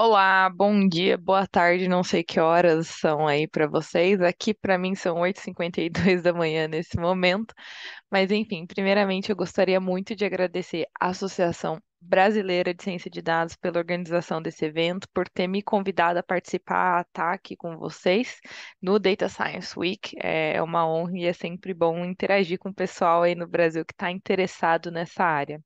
Olá, bom dia, boa tarde, não sei que horas são aí para vocês. Aqui para mim são 8h52 da manhã nesse momento. Mas enfim, primeiramente eu gostaria muito de agradecer à Associação Brasileira de Ciência de Dados pela organização desse evento, por ter me convidado a participar, a estar aqui com vocês no Data Science Week. É, é uma honra e é sempre bom interagir com o pessoal aí no Brasil que está interessado nessa área.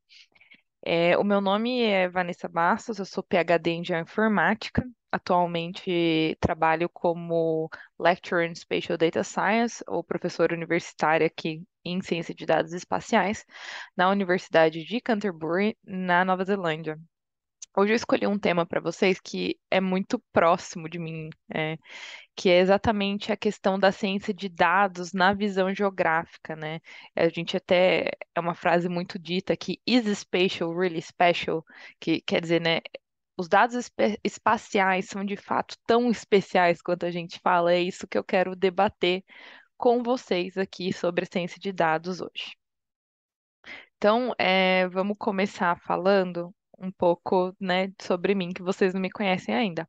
É, o meu nome é Vanessa Bastos, eu sou PhD em Geoinformática. Atualmente trabalho como Lecturer in Spatial Data Science, ou professora universitária aqui em Ciência de Dados Espaciais, na Universidade de Canterbury, na Nova Zelândia. Hoje eu escolhi um tema para vocês que é muito próximo de mim, é, que é exatamente a questão da ciência de dados na visão geográfica, né? A gente até é uma frase muito dita que is spatial really special, que quer dizer, né? Os dados esp espaciais são de fato tão especiais quanto a gente fala. É isso que eu quero debater com vocês aqui sobre ciência de dados hoje. Então, é, vamos começar falando um pouco, né, sobre mim, que vocês não me conhecem ainda.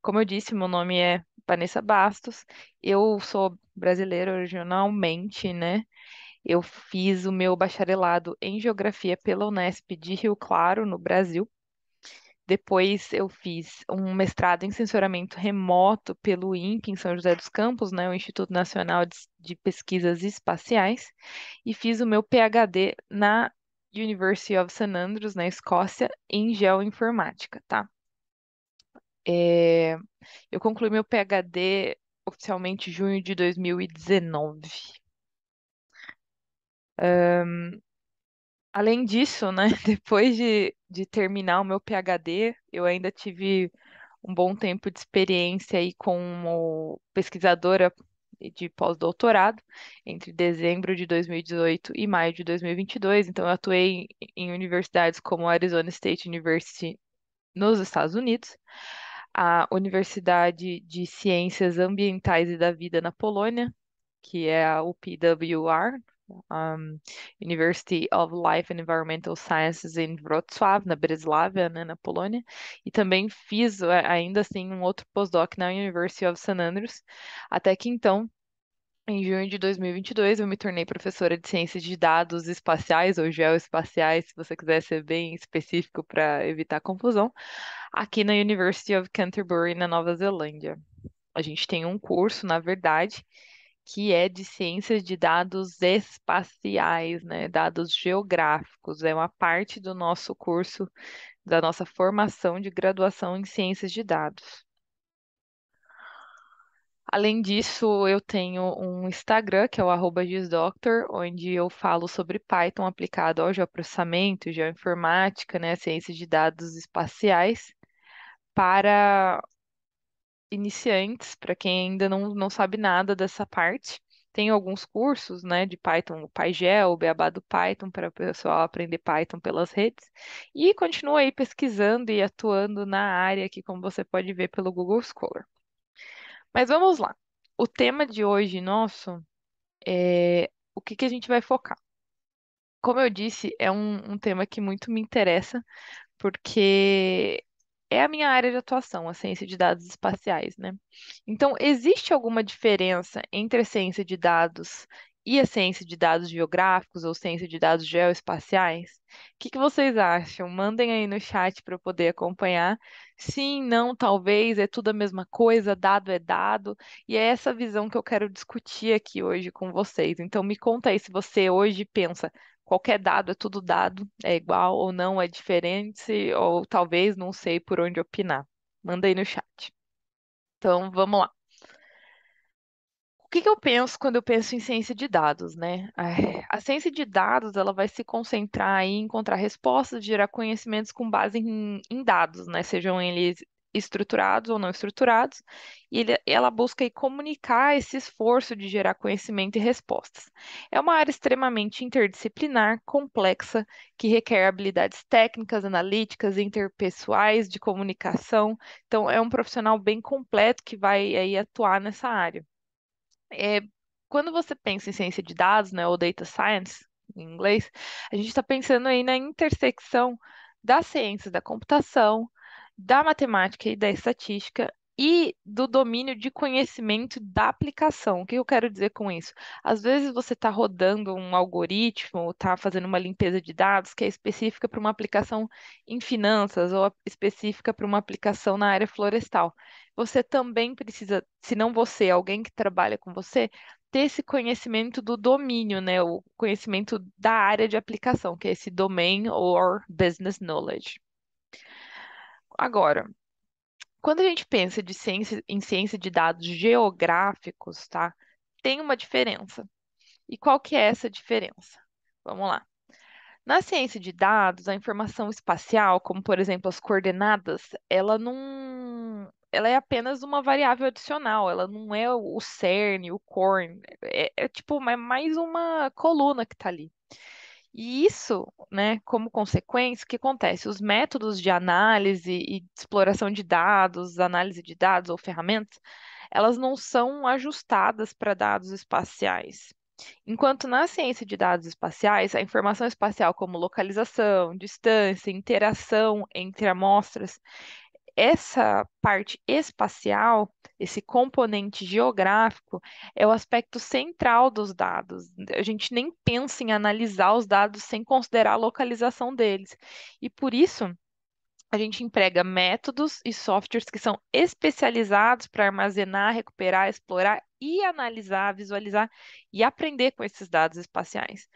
Como eu disse, meu nome é Vanessa Bastos, eu sou brasileira originalmente, né? Eu fiz o meu bacharelado em Geografia pela Unesp de Rio Claro, no Brasil. Depois eu fiz um mestrado em censuramento remoto pelo INPE em São José dos Campos, né, o Instituto Nacional de, Pesquisas Espaciais, e fiz o meu PhD na University of St. Andrews, na Escócia, em geoinformática, tá? É, eu concluí meu PhD oficialmente em junho de 2019. Um, além disso, né, depois de, de terminar o meu PhD, eu ainda tive um bom tempo de experiência aí como pesquisadora de pós-doutorado entre dezembro de 2018 e maio de 2022. Então, eu atuei em universidades como a Arizona State University nos Estados Unidos, a Universidade de Ciências Ambientais e da Vida na Polônia, que é a UPWR, um, University of Life and Environmental Sciences em Wrocław, na Breslávia, né, na Polônia, e também fiz é, ainda assim um outro postdoc na University of St. Andrews, até que então em junho de 2022, eu me tornei professora de ciências de dados espaciais ou geoespaciais, se você quiser ser bem específico para evitar confusão, aqui na University of Canterbury, na Nova Zelândia. A gente tem um curso, na verdade, que é de ciências de dados espaciais, né? Dados geográficos. É uma parte do nosso curso, da nossa formação de graduação em ciências de dados. Além disso, eu tenho um Instagram, que é o gisdoctor, onde eu falo sobre Python aplicado ao geoprocessamento, geoinformática, né, ciência de dados espaciais, para iniciantes, para quem ainda não, não sabe nada dessa parte. Tem alguns cursos, né, de Python, o PyGel, o Beabá do Python, para o pessoal aprender Python pelas redes. E continua aí pesquisando e atuando na área que, como você pode ver pelo Google Scholar. Mas vamos lá. O tema de hoje nosso é o que, que a gente vai focar. Como eu disse, é um, um tema que muito me interessa, porque é a minha área de atuação, a ciência de dados espaciais, né? Então, existe alguma diferença entre a ciência de dados e a ciência de dados geográficos ou ciência de dados geoespaciais? O que, que vocês acham? Mandem aí no chat para eu poder acompanhar. Sim, não, talvez, é tudo a mesma coisa, dado é dado. E é essa visão que eu quero discutir aqui hoje com vocês. Então, me conta aí se você hoje pensa, qualquer dado é tudo dado, é igual ou não, é diferente, ou talvez não sei por onde opinar. Manda aí no chat. Então, vamos lá. O que, que eu penso quando eu penso em ciência de dados, né? A ciência de dados, ela vai se concentrar em encontrar respostas, gerar conhecimentos com base em, em dados, né? Sejam eles estruturados ou não estruturados, e ele, ela busca comunicar esse esforço de gerar conhecimento e respostas. É uma área extremamente interdisciplinar, complexa, que requer habilidades técnicas, analíticas, interpessoais, de comunicação. Então, é um profissional bem completo que vai aí, atuar nessa área. É, quando você pensa em ciência de dados, né, ou data science, em inglês, a gente está pensando aí na intersecção das ciências da computação, da matemática e da estatística e do domínio de conhecimento da aplicação. O que eu quero dizer com isso? Às vezes você está rodando um algoritmo, está fazendo uma limpeza de dados que é específica para uma aplicação em finanças ou específica para uma aplicação na área florestal. Você também precisa, se não você, alguém que trabalha com você, ter esse conhecimento do domínio, né? O conhecimento da área de aplicação, que é esse domain or business knowledge. Agora, quando a gente pensa de ciência, em ciência de dados geográficos, tá? Tem uma diferença. E qual que é essa diferença? Vamos lá. Na ciência de dados, a informação espacial, como por exemplo as coordenadas, ela não ela é apenas uma variável adicional, ela não é o cerne, o core, é, é, é tipo é mais uma coluna que está ali. E isso, né, como consequência, o que acontece? Os métodos de análise e de exploração de dados, análise de dados ou ferramentas, elas não são ajustadas para dados espaciais. Enquanto na ciência de dados espaciais, a informação espacial como localização, distância, interação entre amostras, essa parte espacial, esse componente geográfico, é o aspecto central dos dados. A gente nem pensa em analisar os dados sem considerar a localização deles. E por isso, a gente emprega métodos e softwares que são especializados para armazenar, recuperar, explorar e analisar, visualizar e aprender com esses dados espaciais.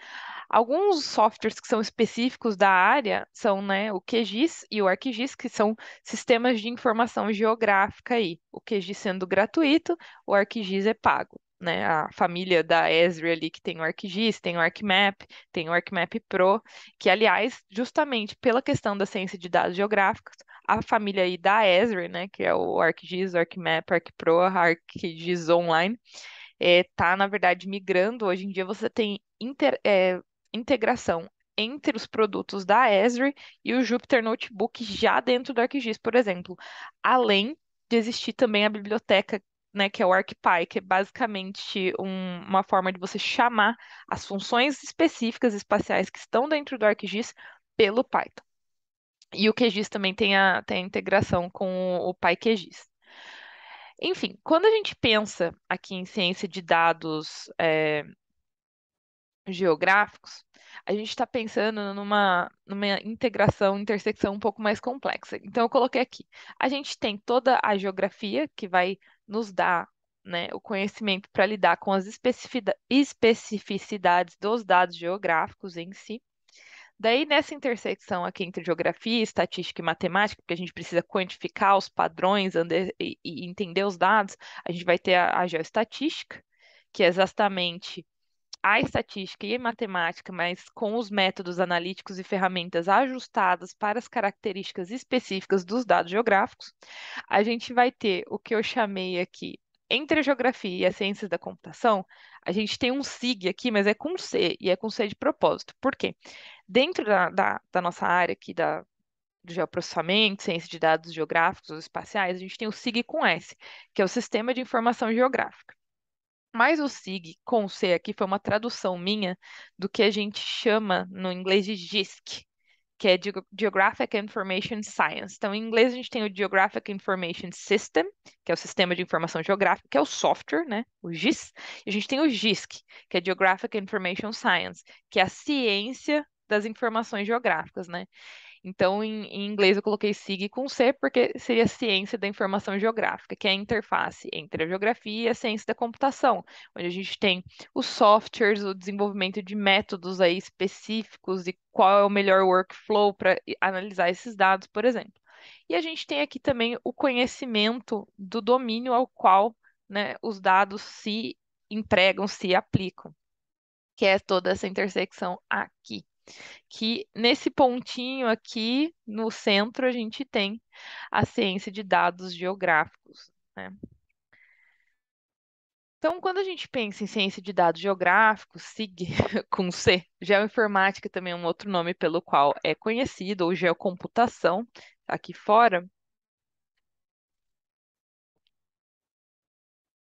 Alguns softwares que são específicos da área são né, o QGIS e o ArcGIS, que são sistemas de informação geográfica aí, o QGIS sendo gratuito, o ArcGIS é pago né, a família da Esri ali, que tem o ArcGIS, tem o ArcMap, tem o ArcMap Pro, que, aliás, justamente pela questão da ciência de dados geográficos, a família aí da Esri, né, que é o ArcGIS, o ArcMap, ArcPro, ArcGIS Online, está, é, tá na verdade, migrando. Hoje em dia você tem inter, é, integração entre os produtos da Esri e o Jupyter Notebook já dentro do ArcGIS, por exemplo. Além de existir também a biblioteca né, que é o ArcPy, que é basicamente um, uma forma de você chamar as funções específicas espaciais que estão dentro do ArcGIS pelo Python. E o QGIS também tem a, tem a integração com o, PyQGIS. Enfim, quando a gente pensa aqui em ciência de dados é, geográficos, a gente está pensando numa, numa integração, intersecção um pouco mais complexa. Então, eu coloquei aqui. A gente tem toda a geografia, que vai nos dá né, o conhecimento para lidar com as especificidades dos dados geográficos em si. Daí, nessa intersecção aqui entre geografia, estatística e matemática, porque a gente precisa quantificar os padrões e entender os dados, a gente vai ter a, a geoestatística, que é exatamente a estatística e a matemática, mas com os métodos analíticos e ferramentas ajustadas para as características específicas dos dados geográficos, a gente vai ter o que eu chamei aqui entre a geografia e as ciências da computação, a gente tem um SIG aqui, mas é com C, e é com C de propósito. Por quê? Dentro da, da, da nossa área aqui da, do geoprocessamento, ciência de dados geográficos ou espaciais, a gente tem o SIG com S, que é o Sistema de Informação Geográfica. Mas o SIG com C aqui foi uma tradução minha do que a gente chama no inglês de GISC, que é Geographic Information Science. Então, em inglês, a gente tem o Geographic Information System, que é o Sistema de Informação Geográfica, que é o software, né? O GIS. E a gente tem o GISC, que é Geographic Information Science, que é a ciência das informações geográficas, né? Então, em, em, inglês eu coloquei SIG com C, porque seria ciência da informação geográfica, que é a interface entre a geografia e a ciência da computação, onde a gente tem os softwares, o desenvolvimento de métodos aí específicos e qual é o melhor workflow para analisar esses dados, por exemplo. E a gente tem aqui também o conhecimento do domínio ao qual né, os dados se entregam, se aplicam, que é toda essa intersecção aqui que nesse pontinho aqui no centro a gente tem a ciência de dados geográficos. Né? Então, quando a gente pensa em ciência de dados geográficos, SIG com C, geoinformática também é um outro nome pelo qual é conhecido, ou geocomputação, aqui fora.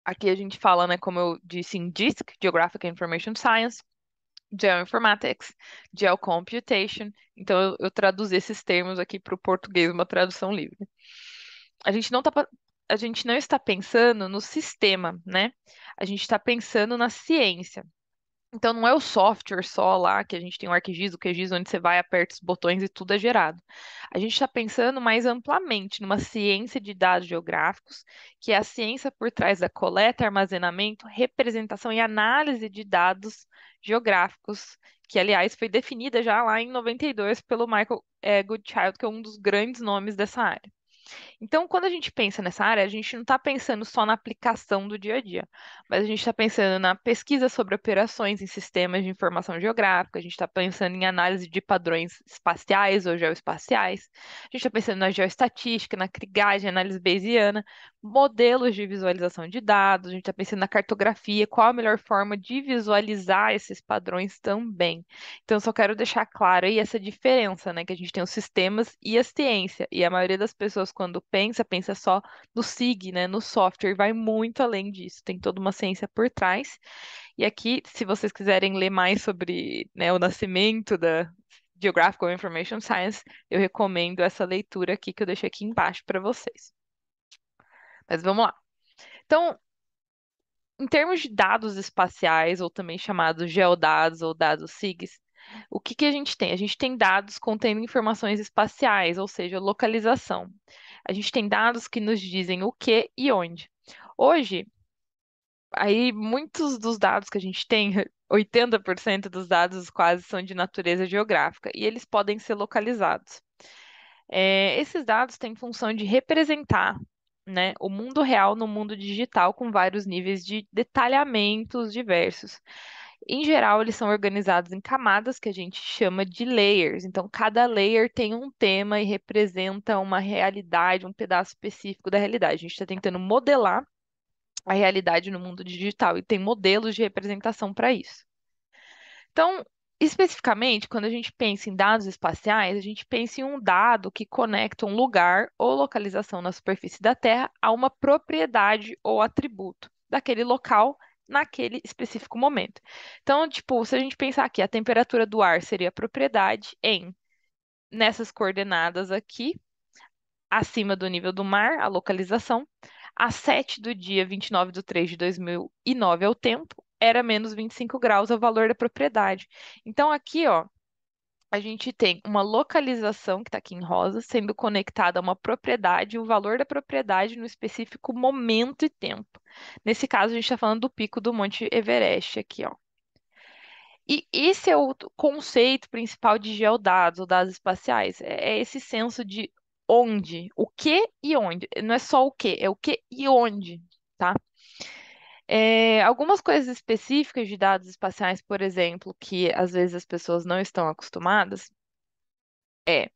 Aqui a gente fala, né, como eu disse, em DISC, Geographic Information Science, Geoinformatics, geocomputation. Então, eu, eu traduzi esses termos aqui para o português, uma tradução livre. A gente não tá a gente não está pensando no sistema, né? A gente está pensando na ciência. Então não é o software só lá que a gente tem o ArcGIS, o QGIS, onde você vai, aperta os botões e tudo é gerado. A gente está pensando mais amplamente numa ciência de dados geográficos, que é a ciência por trás da coleta, armazenamento, representação e análise de dados geográficos, que aliás foi definida já lá em 92 pelo Michael eh, Goodchild, que é um dos grandes nomes dessa área. Então, quando a gente pensa nessa área, a gente não está pensando só na aplicação do dia a dia, mas a gente está pensando na pesquisa sobre operações em sistemas de informação geográfica, a gente está pensando em análise de padrões espaciais ou geoespaciais, a gente está pensando na geoestatística, na crigagem, análise bayesiana, modelos de visualização de dados, a gente está pensando na cartografia, qual a melhor forma de visualizar esses padrões também. Então, só quero deixar claro aí essa diferença, né, que a gente tem os sistemas e a ciência, e a maioria das pessoas, quando pensa, pensa só no SIG, né, no software, vai muito além disso, tem toda uma ciência por trás. E aqui, se vocês quiserem ler mais sobre né, o nascimento da Geographical Information Science, eu recomendo essa leitura aqui que eu deixei aqui embaixo para vocês. Mas vamos lá. Então, em termos de dados espaciais, ou também chamados geodados ou dados SIGs, o que, que a gente tem? A gente tem dados contendo informações espaciais, ou seja, localização. A gente tem dados que nos dizem o que e onde. Hoje, aí muitos dos dados que a gente tem, 80% dos dados quase são de natureza geográfica e eles podem ser localizados. É, esses dados têm função de representar né, o mundo real no mundo digital com vários níveis de detalhamentos diversos. Em geral, eles são organizados em camadas que a gente chama de layers. Então, cada layer tem um tema e representa uma realidade, um pedaço específico da realidade. A gente está tentando modelar a realidade no mundo digital e tem modelos de representação para isso. Então, especificamente, quando a gente pensa em dados espaciais, a gente pensa em um dado que conecta um lugar ou localização na superfície da Terra a uma propriedade ou atributo daquele local naquele específico momento. Então, tipo, se a gente pensar aqui, a temperatura do ar seria a propriedade em nessas coordenadas aqui, acima do nível do mar, a localização, a 7 do dia 29 de 3 de 2009 é o tempo, era menos 25 graus é o valor da propriedade. Então, aqui, ó, a gente tem uma localização que está aqui em rosa, sendo conectada a uma propriedade, o valor da propriedade no específico momento e tempo. Nesse caso, a gente está falando do pico do Monte Everest aqui, ó. E esse é o conceito principal de geodados ou dados espaciais, é, é esse senso de onde, o que e onde. Não é só o que, é o que e onde, tá? É, algumas coisas específicas de dados espaciais, por exemplo, que às vezes as pessoas não estão acostumadas, é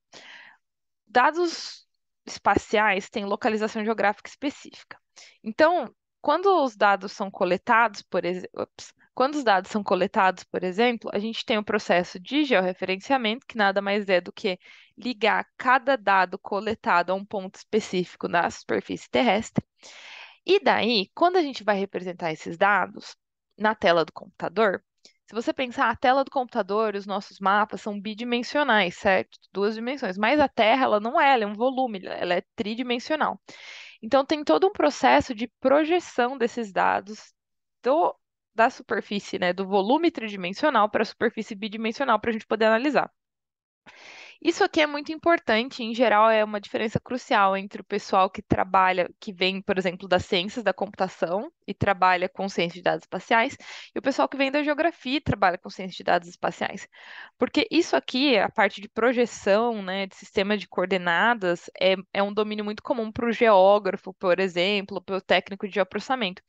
dados espaciais têm localização geográfica específica. Então, quando os dados são coletados, por exemplo, quando os dados são coletados, por exemplo, a gente tem o um processo de georreferenciamento, que nada mais é do que ligar cada dado coletado a um ponto específico na superfície terrestre. E daí, quando a gente vai representar esses dados na tela do computador, se você pensar, a tela do computador, os nossos mapas são bidimensionais, certo? Duas dimensões. Mas a Terra, ela não é, ela é um volume, ela é tridimensional. Então, tem todo um processo de projeção desses dados do, da superfície, né, do volume tridimensional para a superfície bidimensional, para a gente poder analisar. Isso aqui é muito importante, em geral, é uma diferença crucial entre o pessoal que trabalha, que vem, por exemplo, das ciências da computação e trabalha com ciência de dados espaciais, e o pessoal que vem da geografia e trabalha com ciência de dados espaciais. Porque isso aqui, a parte de projeção, né, de sistema de coordenadas, é, é um domínio muito comum para o geógrafo, por exemplo, para o técnico de geoprocessamento.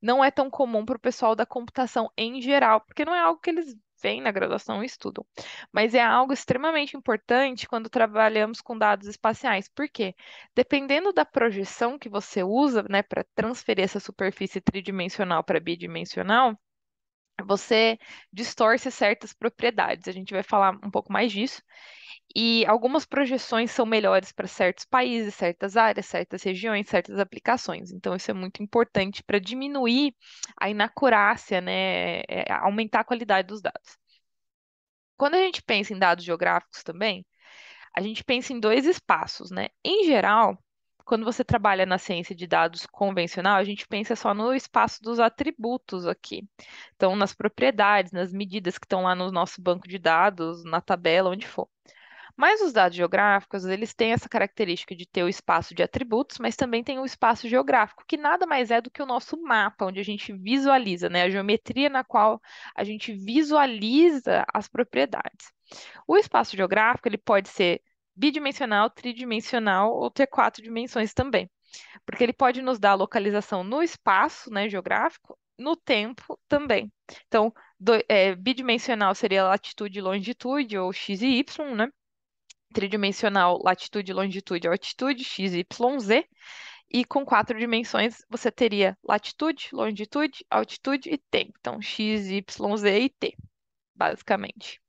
Não é tão comum para o pessoal da computação em geral, porque não é algo que eles vêm na graduação e estudam. Mas é algo extremamente importante quando trabalhamos com dados espaciais. Por quê? Dependendo da projeção que você usa, né, para transferir essa superfície tridimensional para bidimensional, você distorce certas propriedades. A gente vai falar um pouco mais disso. E algumas projeções são melhores para certos países, certas áreas, certas regiões, certas aplicações. Então, isso é muito importante para diminuir a inacurácia, né? É, é, aumentar a qualidade dos dados. Quando a gente pensa em dados geográficos também, a gente pensa em dois espaços, né? Em geral, quando você trabalha na ciência de dados convencional, a gente pensa só no espaço dos atributos aqui. Então, nas propriedades, nas medidas que estão lá no nosso banco de dados, na tabela, onde for. Mas os dados geográficos, eles têm essa característica de ter o espaço de atributos, mas também tem o espaço geográfico, que nada mais é do que o nosso mapa, onde a gente visualiza, né, a geometria na qual a gente visualiza as propriedades. O espaço geográfico, ele pode ser bidimensional, tridimensional ou ter quatro dimensões também, porque ele pode nos dar localização no espaço, né, geográfico, no tempo também. Então, do, é, bidimensional seria latitude e longitude, ou x e y, né? tridimensional latitude, longitude, altitude, x, y, z, e com quatro dimensões você teria latitude, longitude, altitude e t. Então, x, y, z e t, basicamente.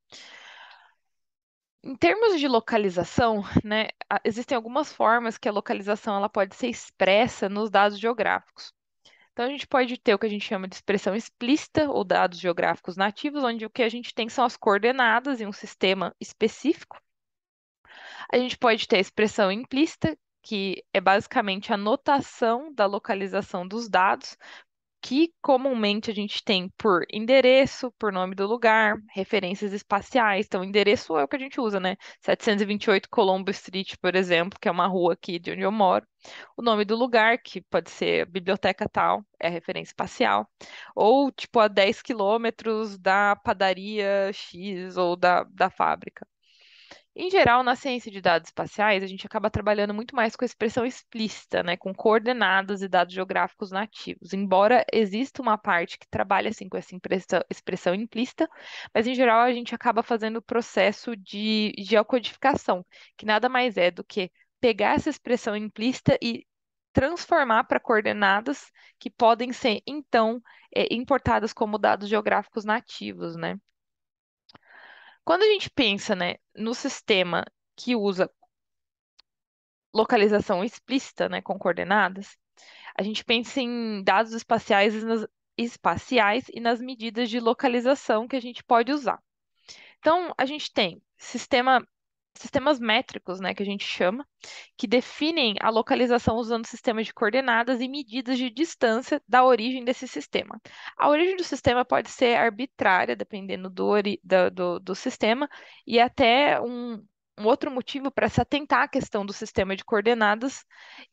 Em termos de localização, né, existem algumas formas que a localização ela pode ser expressa nos dados geográficos. Então, a gente pode ter o que a gente chama de expressão explícita ou dados geográficos nativos, onde o que a gente tem são as coordenadas em um sistema específico. A gente pode ter a expressão implícita, que é basicamente a notação da localização dos dados, que comumente a gente tem por endereço, por nome do lugar, referências espaciais. Então, endereço é o que a gente usa, né? 728 Colombo Street, por exemplo, que é uma rua aqui de onde eu moro. O nome do lugar, que pode ser biblioteca tal, é referência espacial. Ou, tipo, a 10 quilômetros da padaria X ou da, da fábrica. Em geral, na ciência de dados espaciais, a gente acaba trabalhando muito mais com a expressão explícita, né, com coordenadas e dados geográficos nativos. Embora exista uma parte que trabalha assim com essa expressão implícita, mas em geral a gente acaba fazendo o processo de geocodificação, que nada mais é do que pegar essa expressão implícita e transformar para coordenadas que podem ser então é, importadas como dados geográficos nativos, né? Quando a gente pensa, né, no sistema que usa localização explícita, né, com coordenadas, a gente pensa em dados espaciais e nas, espaciais e nas medidas de localização que a gente pode usar. Então, a gente tem sistema sistemas métricos, né, que a gente chama, que definem a localização usando sistemas de coordenadas e medidas de distância da origem desse sistema. A origem do sistema pode ser arbitrária, dependendo do, do, do sistema, e até um, um outro motivo para se atentar à questão do sistema de coordenadas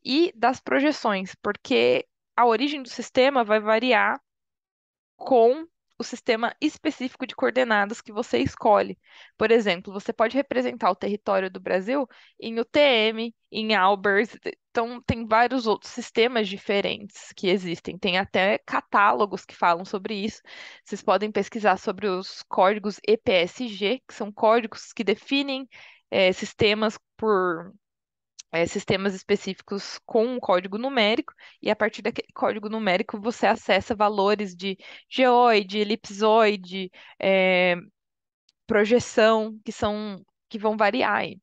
e das projeções, porque a origem do sistema vai variar com o sistema específico de coordenadas que você escolhe. Por exemplo, você pode representar o território do Brasil em UTM, em Albers, então tem vários outros sistemas diferentes que existem. Tem até catálogos que falam sobre isso. Vocês podem pesquisar sobre os códigos EPSG, que são códigos que definem é, sistemas por é, sistemas específicos com um código numérico, e a partir daquele código numérico você acessa valores de geoide, elipsoide, é, projeção, que são que vão variar. Aí.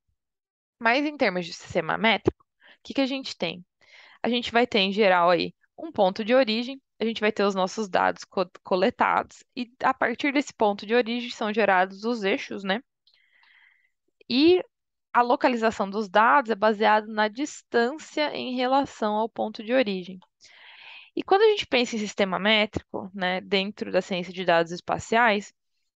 Mas em termos de sistema métrico, o que, que a gente tem? A gente vai ter, em geral, aí, um ponto de origem, a gente vai ter os nossos dados co coletados, e a partir desse ponto de origem são gerados os eixos, né? E a localização dos dados é baseada na distância em relação ao ponto de origem. E quando a gente pensa em sistema métrico, né, dentro da ciência de dados espaciais,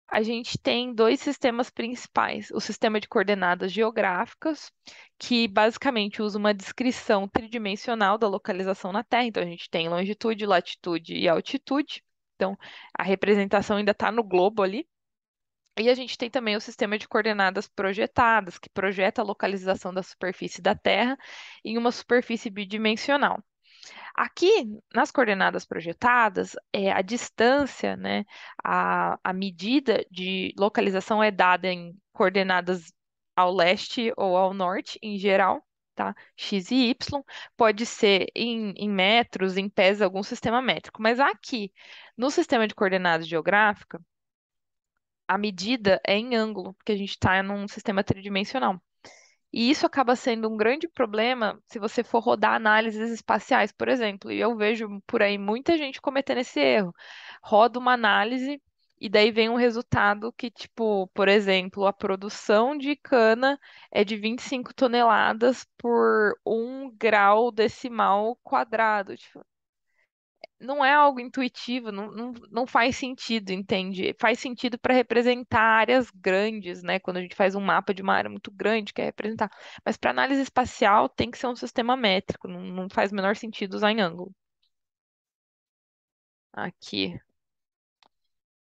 a gente tem dois sistemas principais: o sistema de coordenadas geográficas, que basicamente usa uma descrição tridimensional da localização na Terra, então a gente tem longitude, latitude e altitude. Então, a representação ainda está no globo ali. E a gente tem também o sistema de coordenadas projetadas, que projeta a localização da superfície da Terra em uma superfície bidimensional. Aqui, nas coordenadas projetadas, é, a distância, né, a, a medida de localização é dada em coordenadas ao leste ou ao norte, em geral, tá? X e Y, pode ser em, em metros, em pés, algum sistema métrico. Mas aqui, no sistema de coordenadas geográfica, a medida é em ângulo, porque a gente está num sistema tridimensional. E isso acaba sendo um grande problema se você for rodar análises espaciais, por exemplo. E eu vejo por aí muita gente cometendo esse erro. Roda uma análise e daí vem um resultado que, tipo, por exemplo, a produção de cana é de 25 toneladas por um grau decimal quadrado. Tipo, não é algo intuitivo, não, não, não faz sentido, entende? Faz sentido para representar áreas grandes, né? Quando a gente faz um mapa de uma área muito grande, quer representar. Mas para análise espacial tem que ser um sistema métrico, não, não faz o menor sentido usar em ângulo. Aqui.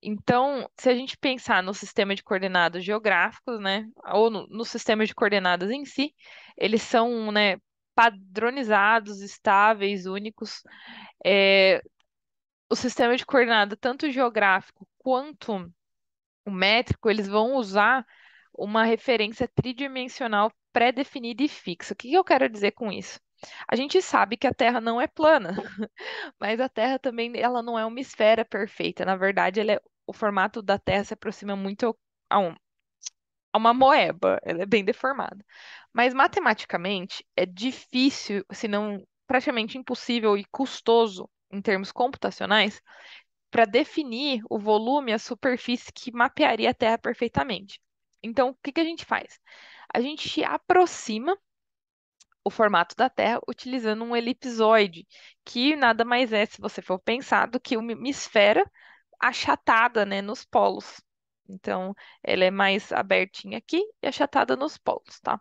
Então, se a gente pensar no sistema de coordenadas geográficos, né, ou no, no sistema de coordenadas em si, eles são, né, padronizados, estáveis, únicos, é, o sistema de coordenada, tanto geográfico quanto o métrico, eles vão usar uma referência tridimensional pré-definida e fixa. O que eu quero dizer com isso? A gente sabe que a Terra não é plana, mas a Terra também ela não é uma esfera perfeita. Na verdade, é, o formato da Terra se aproxima muito a um, é uma moeba, ela é bem deformada. Mas matematicamente é difícil, se não praticamente impossível e custoso em termos computacionais, para definir o volume, a superfície que mapearia a Terra perfeitamente. Então, o que, que a gente faz? A gente aproxima o formato da Terra utilizando um elipsoide, que nada mais é, se você for pensar, do que uma esfera achatada né, nos polos. Então, ela é mais abertinha aqui e achatada nos polos, tá?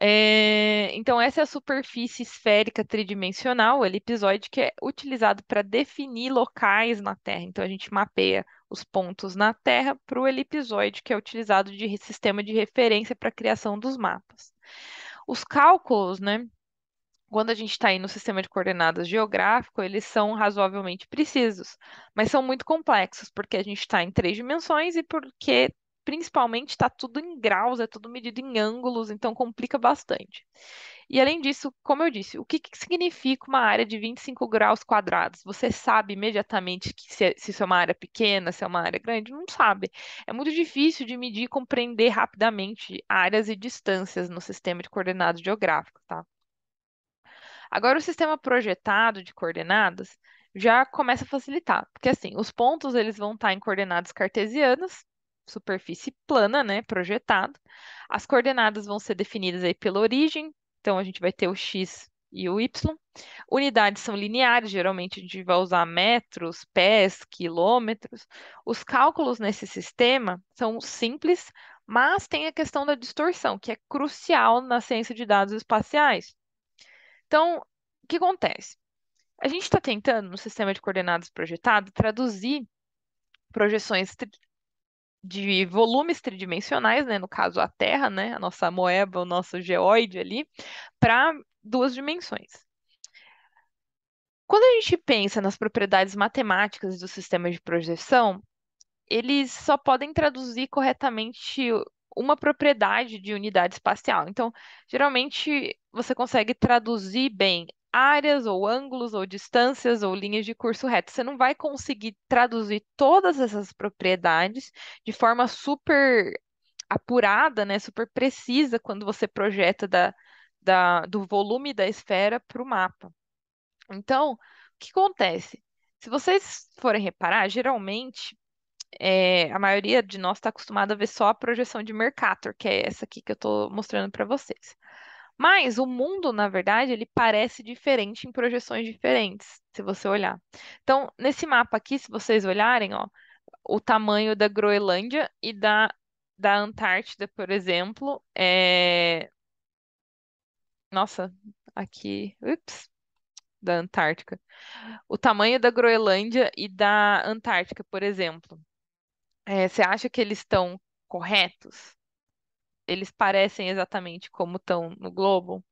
É, então, essa é a superfície esférica tridimensional, o elipsoide, que é utilizado para definir locais na Terra. Então, a gente mapeia os pontos na Terra para o elipsoide, que é utilizado de sistema de referência para a criação dos mapas. Os cálculos, né, quando a gente está aí no sistema de coordenadas geográfico, eles são razoavelmente precisos, mas são muito complexos, porque a gente está em três dimensões e porque, principalmente, está tudo em graus, é tudo medido em ângulos, então complica bastante. E além disso, como eu disse, o que, que significa uma área de 25 graus quadrados? Você sabe imediatamente que se, é, se isso é uma área pequena, se é uma área grande? Não sabe. É muito difícil de medir e compreender rapidamente áreas e distâncias no sistema de coordenadas geográficas, tá? Agora, o sistema projetado de coordenadas já começa a facilitar, porque assim, os pontos eles vão estar em coordenadas cartesianas, superfície plana, né, projetado. As coordenadas vão ser definidas aí pela origem, então a gente vai ter o x e o y. Unidades são lineares, geralmente a gente vai usar metros, pés, quilômetros. Os cálculos nesse sistema são simples, mas tem a questão da distorção, que é crucial na ciência de dados espaciais. Então, o que acontece? A gente está tentando, no sistema de coordenadas projetado, traduzir projeções de volumes tridimensionais, né, no caso a Terra, né, a nossa moeba, o nosso geóide ali, para duas dimensões. Quando a gente pensa nas propriedades matemáticas do sistema de projeção, eles só podem traduzir corretamente uma propriedade de unidade espacial. Então, geralmente você consegue traduzir bem áreas ou ângulos ou distâncias ou linhas de curso reto. Você não vai conseguir traduzir todas essas propriedades de forma super apurada, né, super precisa quando você projeta da, da, do volume da esfera para o mapa. Então, o que acontece? Se vocês forem reparar, geralmente é, a maioria de nós está acostumada a ver só a projeção de Mercator, que é essa aqui que eu estou mostrando para vocês. Mas o mundo, na verdade, ele parece diferente em projeções diferentes, se você olhar. Então, nesse mapa aqui, se vocês olharem, ó, o tamanho da Groenlândia e da, da Antártida, por exemplo, é... Nossa, aqui... Ups! Da Antártica. O tamanho da Groenlândia e da Antártica, por exemplo. É, você acha que eles estão corretos? eles parecem exatamente como estão no globo.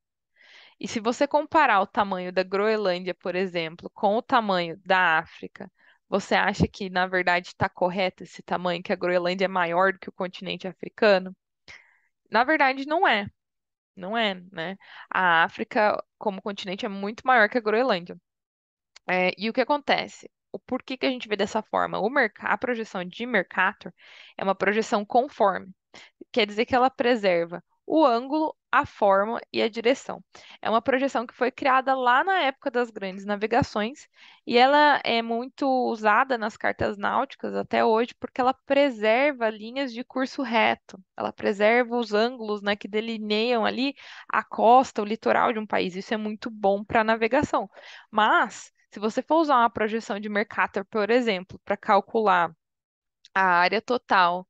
E se você comparar o tamanho da Groenlândia, por exemplo, com o tamanho da África, você acha que, na verdade, está correto esse tamanho, que a Groenlândia é maior do que o continente africano? Na verdade, não é. Não é, né? A África, como continente, é muito maior que a Groenlândia. É, e o que acontece? O porquê que a gente vê dessa forma? O a projeção de Mercator é uma projeção conforme. Quer dizer que ela preserva o ângulo, a forma e a direção. É uma projeção que foi criada lá na época das grandes navegações e ela é muito usada nas cartas náuticas até hoje porque ela preserva linhas de curso reto, ela preserva os ângulos né, que delineiam ali a costa, o litoral de um país. Isso é muito bom para a navegação. Mas, se você for usar uma projeção de Mercator, por exemplo, para calcular a área total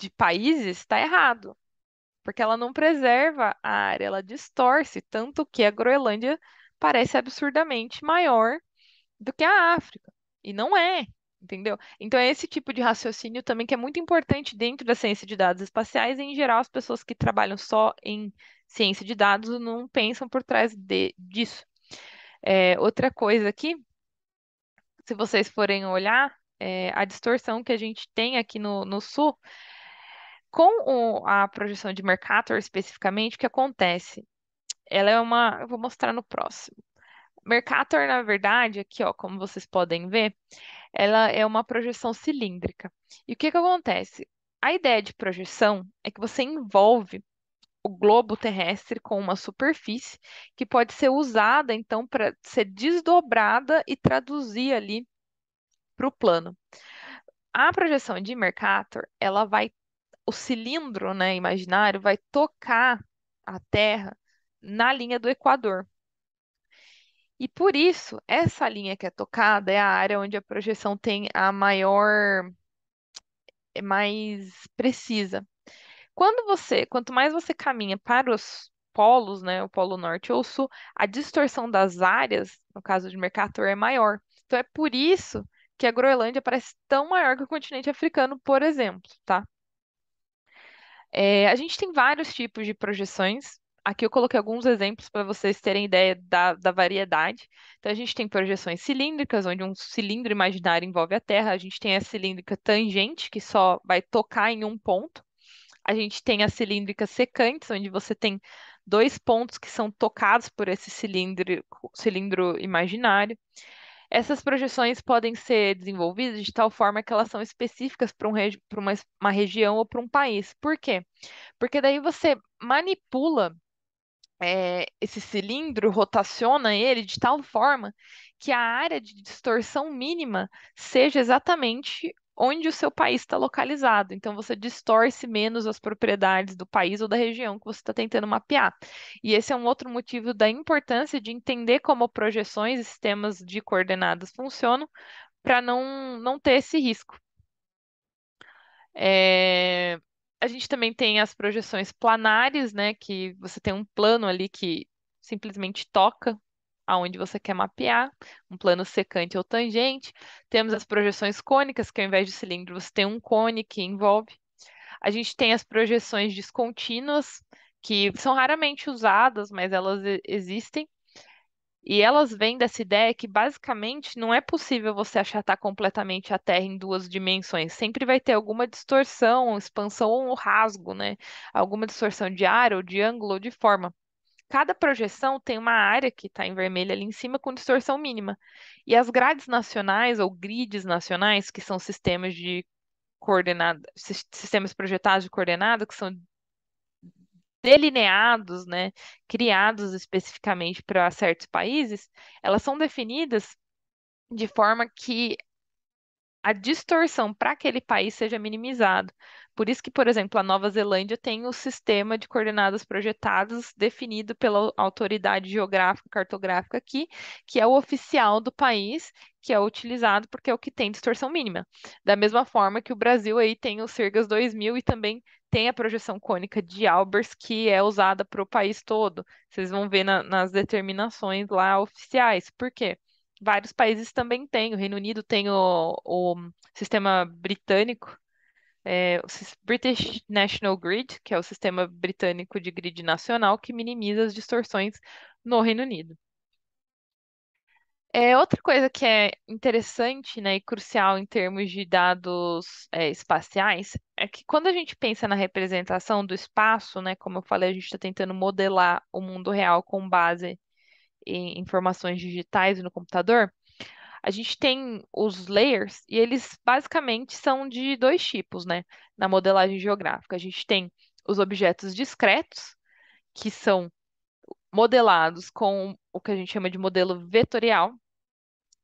de países está errado, porque ela não preserva a área, ela distorce, tanto que a Groenlândia parece absurdamente maior do que a África, e não é, entendeu? Então é esse tipo de raciocínio também que é muito importante dentro da ciência de dados espaciais, e em geral as pessoas que trabalham só em ciência de dados não pensam por trás de, disso. É, outra coisa aqui, se vocês forem olhar, é, a distorção que a gente tem aqui no, no Sul com o, a projeção de Mercator especificamente, o que acontece? Ela é uma. Eu vou mostrar no próximo. Mercator, na verdade, aqui, ó, como vocês podem ver, ela é uma projeção cilíndrica. E o que, que acontece? A ideia de projeção é que você envolve o globo terrestre com uma superfície que pode ser usada, então, para ser desdobrada e traduzir ali para o plano. A projeção de Mercator, ela vai o cilindro né, imaginário vai tocar a Terra na linha do Equador. E por isso, essa linha que é tocada é a área onde a projeção tem a maior, é mais precisa. Quando você, quanto mais você caminha para os polos, né, o polo norte ou sul, a distorção das áreas, no caso de Mercator, é maior. Então é por isso que a Groenlândia parece tão maior que o continente africano, por exemplo, tá? É, a gente tem vários tipos de projeções. Aqui eu coloquei alguns exemplos para vocês terem ideia da, da variedade. Então, a gente tem projeções cilíndricas, onde um cilindro imaginário envolve a Terra. A gente tem a cilíndrica tangente, que só vai tocar em um ponto. A gente tem as cilíndricas secantes, onde você tem dois pontos que são tocados por esse cilindro, cilindro imaginário. Essas projeções podem ser desenvolvidas de tal forma que elas são específicas para um regi uma, uma região ou para um país. Por quê? Porque daí você manipula é, esse cilindro, rotaciona ele de tal forma que a área de distorção mínima seja exatamente onde o seu país está localizado. Então, você distorce menos as propriedades do país ou da região que você está tentando mapear. E esse é um outro motivo da importância de entender como projeções e sistemas de coordenadas funcionam para não, não ter esse risco. É... A gente também tem as projeções planares, né, que você tem um plano ali que simplesmente toca aonde você quer mapear, um plano secante ou tangente. Temos as projeções cônicas, que ao invés de cilindro, você tem um cone que envolve. A gente tem as projeções descontínuas, que são raramente usadas, mas elas existem. E elas vêm dessa ideia que basicamente não é possível você achatar completamente a Terra em duas dimensões. Sempre vai ter alguma distorção, expansão ou rasgo, né? Alguma distorção de área ou de ângulo ou de forma. Cada projeção tem uma área que está em vermelho ali em cima com distorção mínima. E as grades nacionais ou grids nacionais, que são sistemas de coordenada, sistemas projetados de coordenada, que são delineados, né, criados especificamente para certos países, elas são definidas de forma que a distorção para aquele país seja minimizada. Por isso que, por exemplo, a Nova Zelândia tem o sistema de coordenadas projetadas definido pela autoridade geográfica cartográfica aqui, que é o oficial do país, que é utilizado porque é o que tem distorção mínima. Da mesma forma que o Brasil aí tem o Cirgas 2000 e também tem a projeção cônica de Albers, que é usada para o país todo. Vocês vão ver na, nas determinações lá oficiais. Por quê? vários países também têm. O Reino Unido tem o, o sistema britânico, é, o British National Grid, que é o sistema britânico de grid nacional que minimiza as distorções no Reino Unido. É, outra coisa que é interessante, né, e crucial em termos de dados é, espaciais é que quando a gente pensa na representação do espaço, né, como eu falei, a gente está tentando modelar o mundo real com base em informações digitais no computador, a gente tem os layers e eles basicamente são de dois tipos, né? Na modelagem geográfica, a gente tem os objetos discretos, que são modelados com o que a gente chama de modelo vetorial,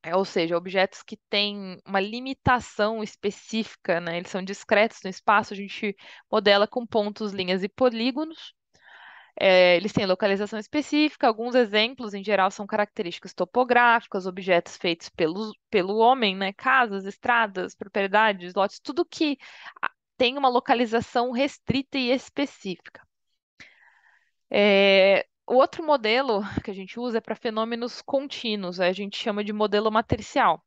é, ou seja, objetos que têm uma limitação específica, né? Eles são discretos no espaço, a gente modela com pontos, linhas e polígonos. É, eles têm localização específica, alguns exemplos, em geral, são características topográficas, objetos feitos pelo, pelo homem, né? Casas, estradas, propriedades, lotes, tudo que ah, tem uma localização restrita e específica. É, o outro modelo que a gente usa é para fenômenos contínuos, a gente chama de modelo matricial.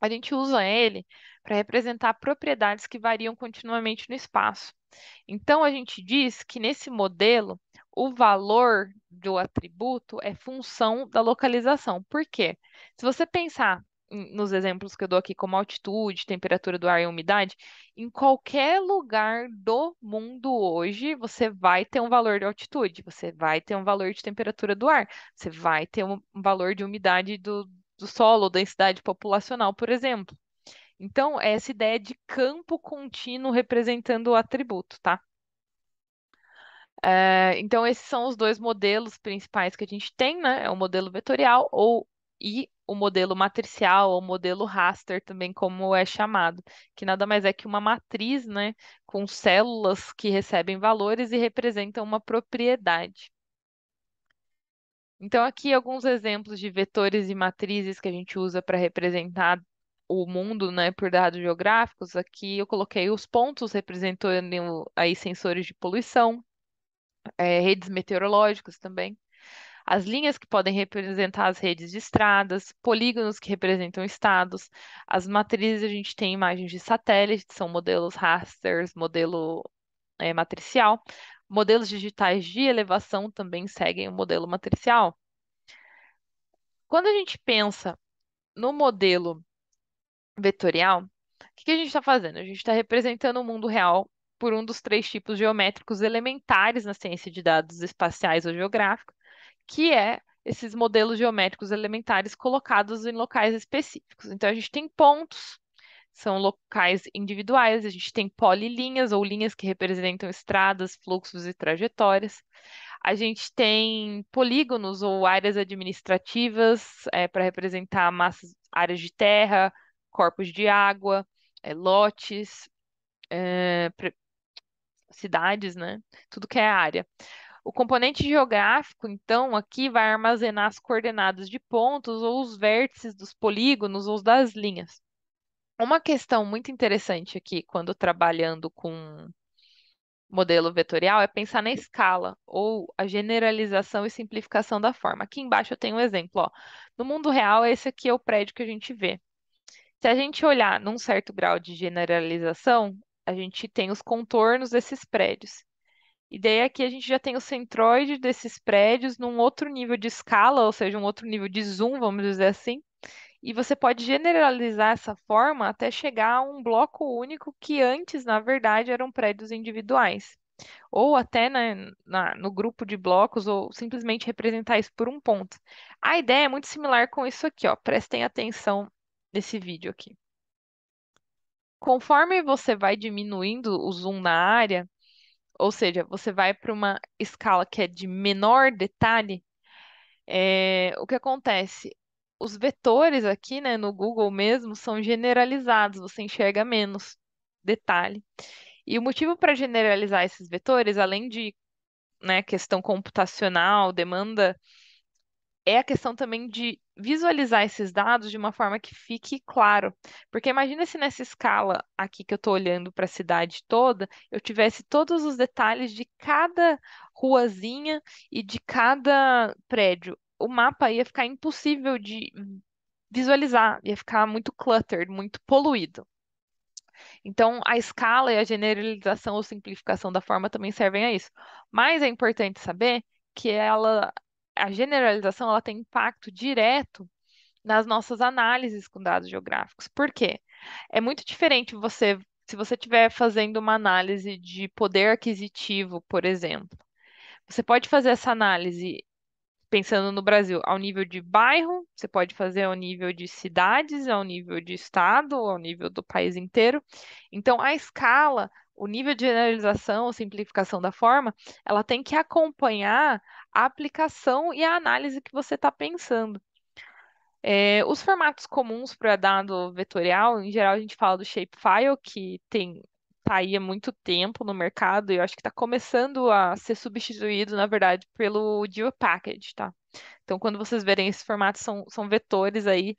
A gente usa ele para representar propriedades que variam continuamente no espaço. Então, a gente diz que nesse modelo, o valor do atributo é função da localização. Por quê? Se você pensar nos exemplos que eu dou aqui, como altitude, temperatura do ar e umidade, em qualquer lugar do mundo hoje, você vai ter um valor de altitude, você vai ter um valor de temperatura do ar, você vai ter um valor de umidade do, do solo, densidade populacional, por exemplo. Então, é essa ideia de campo contínuo representando o atributo, tá? É, então, esses são os dois modelos principais que a gente tem, né? É o modelo vetorial ou e o modelo matricial ou modelo raster também como é chamado, que nada mais é que uma matriz, né, com células que recebem valores e representam uma propriedade. Então aqui alguns exemplos de vetores e matrizes que a gente usa para representar o mundo, né, por dados geográficos. Aqui eu coloquei os pontos representando aí sensores de poluição, é, redes meteorológicas também, as linhas que podem representar as redes de estradas, polígonos que representam estados, as matrizes a gente tem imagens de satélite, são modelos rasters, modelo é, matricial, modelos digitais de elevação também seguem o modelo matricial. Quando a gente pensa no modelo vetorial, o que a gente está fazendo? A gente está representando o mundo real por um dos três tipos geométricos elementares na ciência de dados espaciais ou geográficos, que é esses modelos geométricos elementares colocados em locais específicos. Então, a gente tem pontos, são locais individuais, a gente tem polilinhas ou linhas que representam estradas, fluxos e trajetórias. A gente tem polígonos ou áreas administrativas é, para representar massas, áreas de terra, corpos de água, é, lotes, é, cidades, né? Tudo que é área. O componente geográfico, então, aqui vai armazenar as coordenadas de pontos ou os vértices dos polígonos ou das linhas. Uma questão muito interessante aqui, quando trabalhando com modelo vetorial, é pensar na escala ou a generalização e simplificação da forma. Aqui embaixo eu tenho um exemplo. Ó. No mundo real, esse aqui é o prédio que a gente vê. Se a gente olhar num certo grau de generalização, a gente tem os contornos desses prédios. E daí aqui a gente já tem o centroide desses prédios num outro nível de escala, ou seja, um outro nível de zoom, vamos dizer assim. E você pode generalizar essa forma até chegar a um bloco único que antes, na verdade, eram prédios individuais. Ou até na, né, na, no grupo de blocos, ou simplesmente representar isso por um ponto. A ideia é muito similar com isso aqui, ó. Prestem atenção nesse vídeo aqui conforme você vai diminuindo o zoom na área, ou seja, você vai para uma escala que é de menor detalhe, é, o que acontece? Os vetores aqui, né, no Google mesmo, são generalizados, você enxerga menos detalhe. E o motivo para generalizar esses vetores, além de né, questão computacional, demanda é a questão também de visualizar esses dados de uma forma que fique claro. Porque imagina se nessa escala aqui que eu estou olhando para a cidade toda, eu tivesse todos os detalhes de cada ruazinha e de cada prédio. O mapa ia ficar impossível de visualizar, ia ficar muito cluttered, muito poluído. Então, a escala e a generalização ou simplificação da forma também servem a isso. Mas é importante saber que ela, a generalização ela tem impacto direto nas nossas análises com dados geográficos. Por quê? É muito diferente você, se você estiver fazendo uma análise de poder aquisitivo, por exemplo. Você pode fazer essa análise pensando no Brasil, ao nível de bairro, você pode fazer ao nível de cidades, ao nível de estado, ao nível do país inteiro. Então, a escala, o nível de generalização, simplificação da forma, ela tem que acompanhar a aplicação e a análise que você está pensando. É, os formatos comuns para dado vetorial, em geral a gente fala do shapefile, que tem tá aí há muito tempo no mercado e eu acho que está começando a ser substituído, na verdade, pelo GeoPackage, Package, tá? Então, quando vocês verem esse formato, são, são vetores aí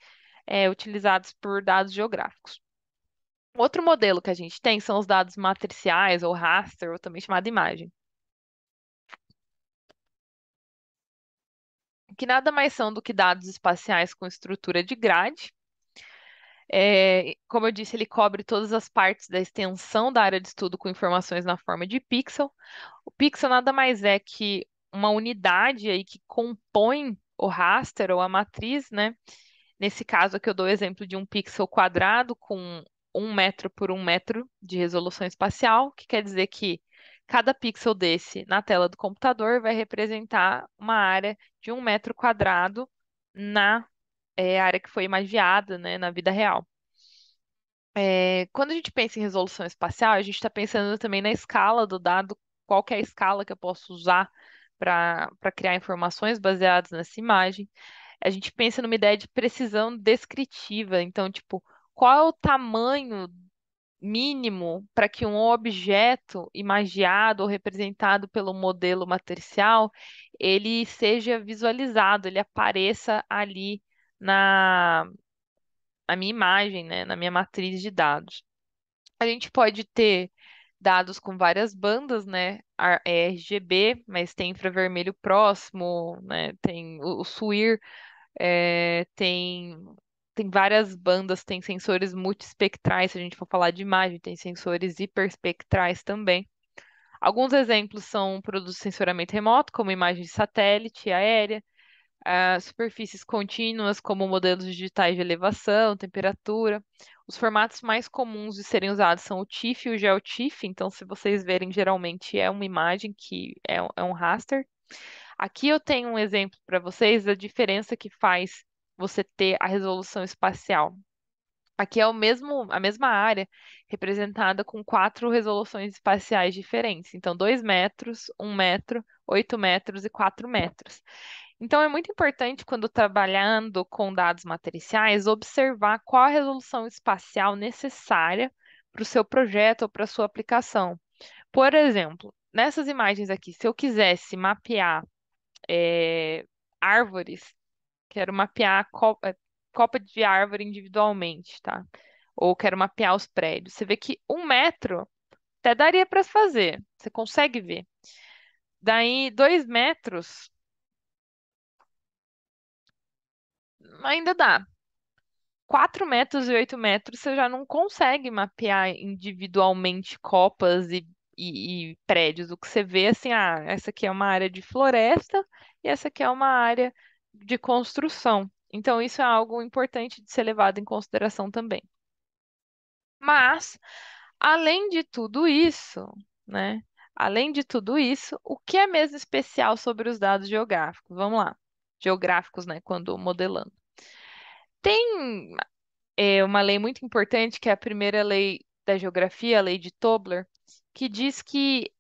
é, utilizados por dados geográficos. Outro modelo que a gente tem são os dados matriciais, ou raster, ou também chamado imagem. Que nada mais são do que dados espaciais com estrutura de grade, é, como eu disse, ele cobre todas as partes da extensão da área de estudo com informações na forma de pixel. O pixel nada mais é que uma unidade aí que compõe o raster ou a matriz, né? Nesse caso aqui eu dou o exemplo de um pixel quadrado com um metro por um metro de resolução espacial, que quer dizer que cada pixel desse na tela do computador vai representar uma área de um metro quadrado na é, a área que foi imagiada, né, na vida real. É, quando a gente pensa em resolução espacial, a gente está pensando também na escala do dado, qual é a escala que eu posso usar para criar informações baseadas nessa imagem. A gente pensa numa ideia de precisão descritiva, então, tipo, qual é o tamanho mínimo para que um objeto imagiado ou representado pelo modelo matricial ele seja visualizado, ele apareça ali na, minha imagem, né, na minha matriz de dados. A gente pode ter dados com várias bandas, né? RGB, mas tem infravermelho próximo, né? Tem o, SWIR, é, tem tem várias bandas, tem sensores multispectrais, se a gente for falar de imagem, tem sensores hiperspectrais também. Alguns exemplos são produtos de sensoramento remoto, como imagem de satélite aérea, superfícies contínuas, como modelos digitais de elevação, temperatura. Os formatos mais comuns de serem usados são o TIFF e o GeoTIFF, então, se vocês verem, geralmente é uma imagem que é, é um raster. Aqui eu tenho um exemplo para vocês da diferença que faz você ter a resolução espacial. Aqui é o mesmo, a mesma área representada com quatro resoluções espaciais diferentes. Então, 2 metros, 1 um metro, 8 metros e 4 metros. Então, é muito importante, quando trabalhando com dados matriciais, observar qual a resolução espacial necessária para o seu projeto ou para a sua aplicação. Por exemplo, nessas imagens aqui, se eu quisesse mapear é, árvores, quero mapear copa, eh, copa de árvore individualmente, tá? Ou quero mapear os prédios. Você vê que um metro até daria para fazer, você consegue ver. Daí, dois metros ainda dá. 4 metros e 8 metros, você já não consegue mapear individualmente copas e, e, e prédios. O que você vê, é assim, ah, essa aqui é uma área de floresta e essa aqui é uma área de construção. Então, isso é algo importante de ser levado em consideração também. Mas, além de tudo isso, né? Além de tudo isso, o que é mesmo especial sobre os dados geográficos? Vamos lá, geográficos, né? Quando modelando. Tem é, uma lei muito importante, que é a primeira lei da geografia, a lei de Tobler, que diz que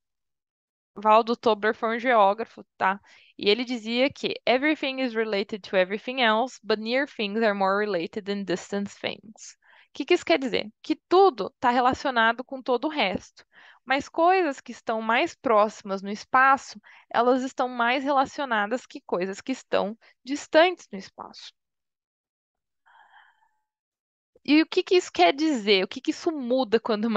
Valdo Tobler foi um geógrafo, tá? E ele dizia que everything is related to everything else, but near things are more related than distant things. O que, que isso quer dizer? Que tudo está relacionado com todo o resto, mas coisas que estão mais próximas no espaço, elas estão mais relacionadas que coisas que estão distantes no espaço. E o que, que isso quer dizer? O que, que isso muda quando,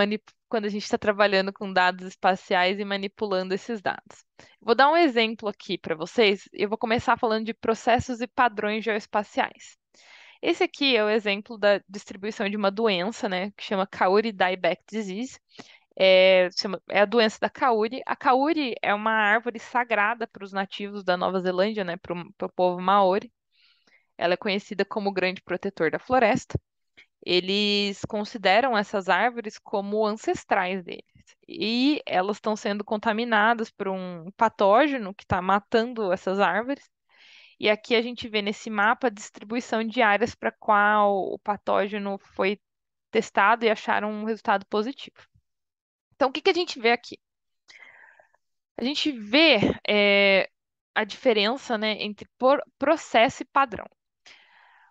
quando a gente está trabalhando com dados espaciais e manipulando esses dados? Vou dar um exemplo aqui para vocês. Eu vou começar falando de processos e padrões geoespaciais. Esse aqui é o exemplo da distribuição de uma doença, né, que chama Kauri Dieback Disease. É, chama, é a doença da Kauri. A Kauri é uma árvore sagrada para os nativos da Nova Zelândia, né, para o povo maori. Ela é conhecida como o grande protetor da floresta eles consideram essas árvores como ancestrais deles. E elas estão sendo contaminadas por um patógeno que está matando essas árvores. E aqui a gente vê nesse mapa a distribuição de áreas para qual o patógeno foi testado e acharam um resultado positivo. Então, o que, que a gente vê aqui? A gente vê é, a diferença né, entre por, processo e padrão.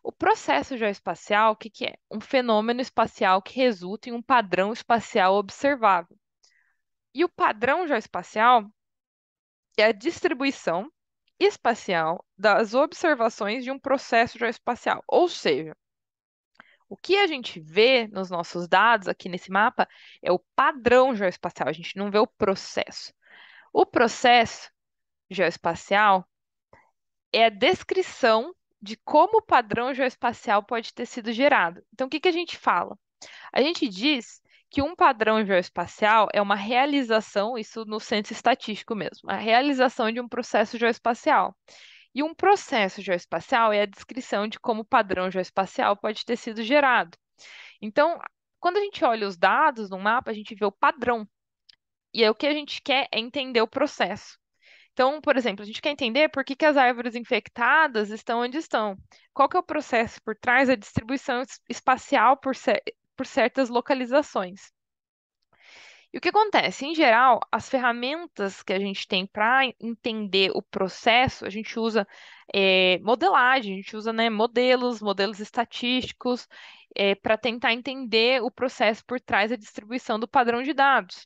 O processo geoespacial, o que, que é? Um fenômeno espacial que resulta em um padrão espacial observável. E o padrão geoespacial é a distribuição espacial das observações de um processo geoespacial. Ou seja, o que a gente vê nos nossos dados aqui nesse mapa é o padrão geoespacial, a gente não vê o processo. O processo geoespacial é a descrição de como o padrão geoespacial pode ter sido gerado. Então, o que, que a gente fala? A gente diz que um padrão geoespacial é uma realização, isso no senso estatístico mesmo, a realização de um processo geoespacial. E um processo geoespacial é a descrição de como o padrão geoespacial pode ter sido gerado. Então, quando a gente olha os dados no mapa, a gente vê o padrão. E aí, o que a gente quer é entender o processo. Então, por exemplo, a gente quer entender por que, que as árvores infectadas estão onde estão. Qual que é o processo por trás da distribuição espacial por, por certas localizações. E o que acontece? Em geral, as ferramentas que a gente tem para entender o processo, a gente usa é, modelagem, a gente usa né, modelos, modelos estatísticos, é, eh, para tentar entender o processo por trás da distribuição do padrão de dados.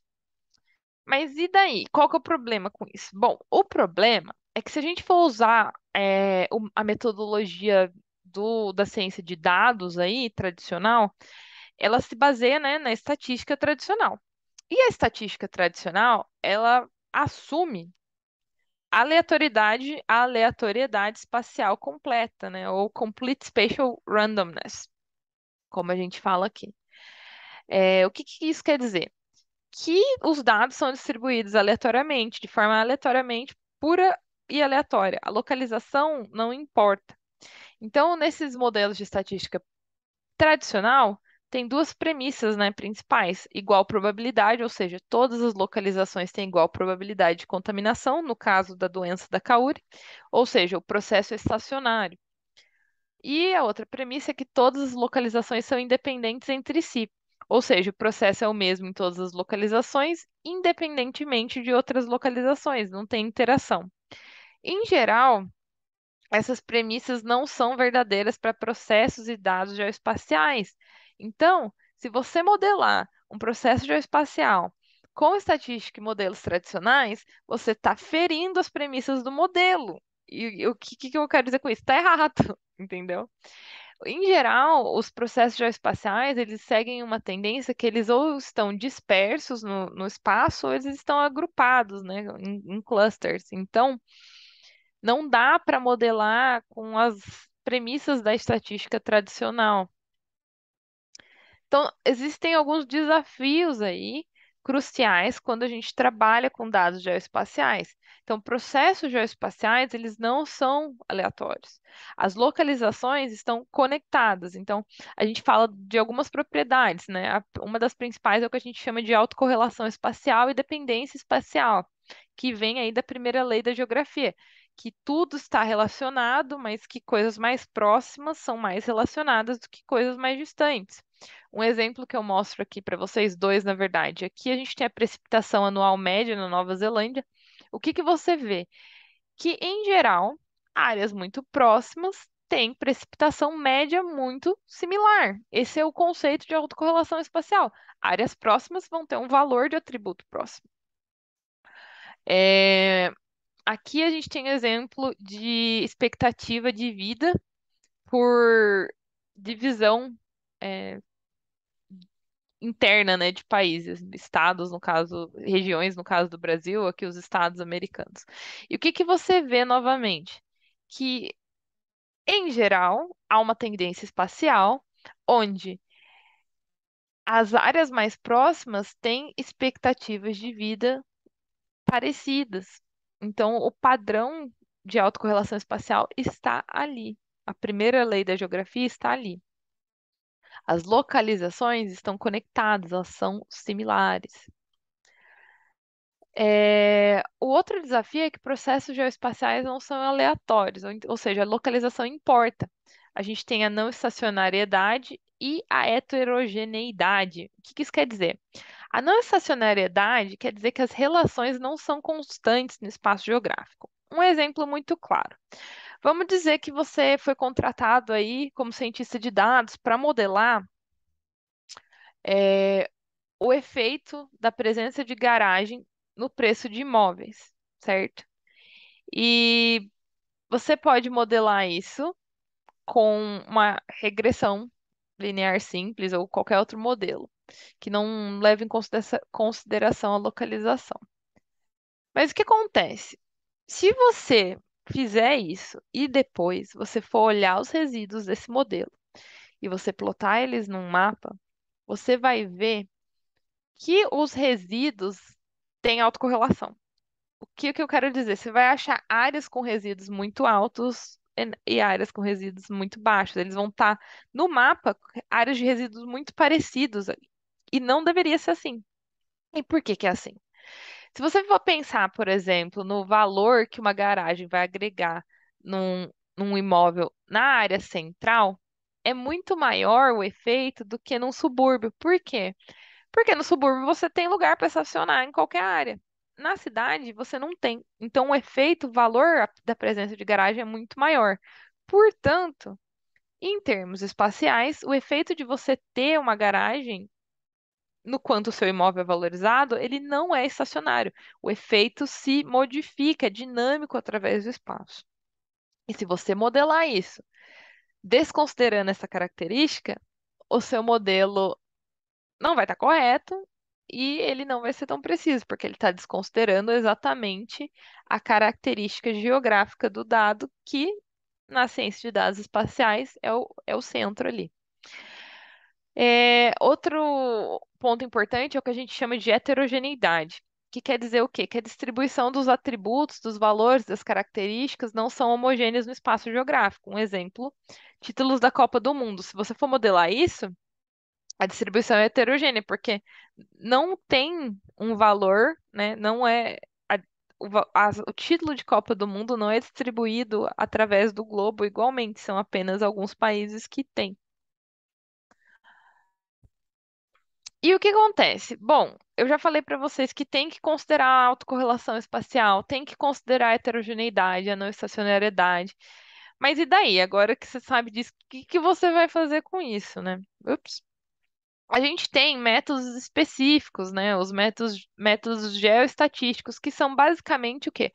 Mas e daí? Qual que é o problema com isso? Bom, o problema é que se a gente for usar é, a metodologia do, da ciência de dados aí, tradicional, ela se baseia, né, na estatística tradicional. E a estatística tradicional, ela assume aleatoriedade, a aleatoriedade espacial completa, né, ou complete spatial randomness, como a gente fala aqui. É, o que, que isso quer dizer? que os dados são distribuídos aleatoriamente, de forma aleatoriamente pura e aleatória. A localização não importa. Então, nesses modelos de estatística tradicional, tem duas premissas né, principais: igual probabilidade, ou seja, todas as localizações têm igual probabilidade de contaminação, no caso da doença da Cauri, ou seja, o processo é estacionário. E a outra premissa é que todas as localizações são independentes entre si, ou seja, o processo é o mesmo em todas as localizações, independentemente de outras localizações, não tem interação. Em geral, essas premissas não são verdadeiras para processos e dados geoespaciais. Então, se você modelar um processo geoespacial com estatística e modelos tradicionais, você está ferindo as premissas do modelo. E, o que, que eu quero dizer com isso? Está errado, entendeu? em geral, os processos geoespaciais, eles seguem uma tendência que eles ou estão dispersos no, no espaço, ou eles estão agrupados, né, em, em clusters. Então, não dá para modelar com as premissas da estatística tradicional. Então, existem alguns desafios aí cruciais quando a gente trabalha com dados geoespaciais. Então, processos geoespaciais, eles não são aleatórios. As localizações estão conectadas. Então, a gente fala de algumas propriedades, né? Uma das principais é o que a gente chama de autocorrelação espacial e dependência espacial, que vem aí da primeira lei da geografia, que tudo está relacionado, mas que coisas mais próximas são mais relacionadas do que coisas mais distantes. Um exemplo que eu mostro aqui para vocês dois, na verdade, aqui é a gente tem a precipitação anual média na Nova Zelândia, o que, que você vê? Que, em geral, áreas muito próximas têm precipitação média muito similar. Esse é o conceito de autocorrelação espacial. Áreas próximas vão ter um valor de atributo próximo. É... Aqui a gente tem exemplo de expectativa de vida por divisão é, interna, né, de países, estados, no caso, regiões, no caso do Brasil, aqui os estados americanos. E o que que você vê novamente? Que, em geral, há uma tendência espacial onde as áreas mais próximas têm expectativas de vida parecidas. Então, o padrão de autocorrelação espacial está ali. A primeira lei da geografia está ali. As localizações estão conectadas, elas são similares. É, o outro desafio é que processos geoespaciais não são aleatórios, ou, seja, a localização importa. A gente tem a não estacionariedade e a heterogeneidade. O que isso quer dizer? A não estacionariedade quer dizer que as relações não são constantes no espaço geográfico. Um exemplo muito claro. Vamos dizer que você foi contratado aí como cientista de dados para modelar é, o efeito da presença de garagem no preço de imóveis, certo? E você pode modelar isso com uma regressão linear simples ou qualquer outro modelo que não leve em consideração a localização. Mas o que acontece? Se você fizer isso e depois você for olhar os resíduos desse modelo e você plotar eles num mapa, você vai ver que os resíduos têm autocorrelação. O que, que eu quero dizer? Você vai achar áreas com resíduos muito altos e áreas com resíduos muito baixos. Eles vão estar tá no mapa áreas de resíduos muito parecidos E não deveria ser assim. E por que, que é assim? Se você for pensar, por exemplo, no valor que uma garagem vai agregar num, num imóvel na área central, é muito maior o efeito do que num subúrbio. Por quê? Porque no subúrbio você tem lugar para estacionar em qualquer área. Na cidade você não tem. Então o efeito, o valor da presença de garagem é muito maior. Portanto, em termos espaciais, o efeito de você ter uma garagem no quanto o seu imóvel é valorizado, ele não é estacionário. O efeito se modifica, é dinâmico através do espaço. E se você modelar isso, desconsiderando essa característica, o seu modelo não vai estar correto e ele não vai ser tão preciso, porque ele está desconsiderando exatamente a característica geográfica do dado, que na ciência de dados espaciais é o, é o centro ali. É, outro ponto importante é o que a gente chama de heterogeneidade, que quer dizer o quê? Que a distribuição dos atributos, dos valores, das características não são homogêneas no espaço geográfico. Um exemplo, títulos da Copa do Mundo. Se você for modelar isso, a distribuição é heterogênea, porque não tem um valor, né? Não é a, o, a, o título de Copa do Mundo não é distribuído através do globo igualmente, são apenas alguns países que têm. E o que acontece? Bom, eu já falei para vocês que tem que considerar a autocorrelação espacial, tem que considerar a heterogeneidade, a não estacionariedade. Mas e daí? Agora que você sabe disso, o que, que você vai fazer com isso, né? Ups. A gente tem métodos específicos, né? Os métodos, métodos geoestatísticos, que são basicamente o quê?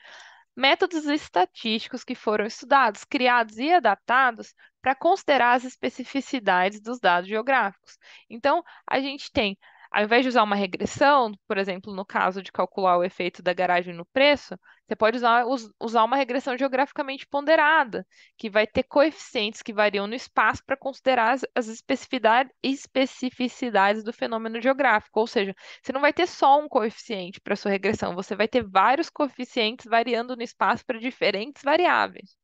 métodos estatísticos que foram estudados, criados e adaptados para considerar as especificidades dos dados geográficos. Então, a gente tem ao invés de usar uma regressão, por exemplo, no caso de calcular o efeito da garagem no preço, você pode usar, usar uma regressão geograficamente ponderada, que vai ter coeficientes que variam no espaço para considerar as, as especificidades do fenômeno geográfico. Ou seja, você não vai ter só um coeficiente para sua regressão, você vai ter vários coeficientes variando no espaço para diferentes variáveis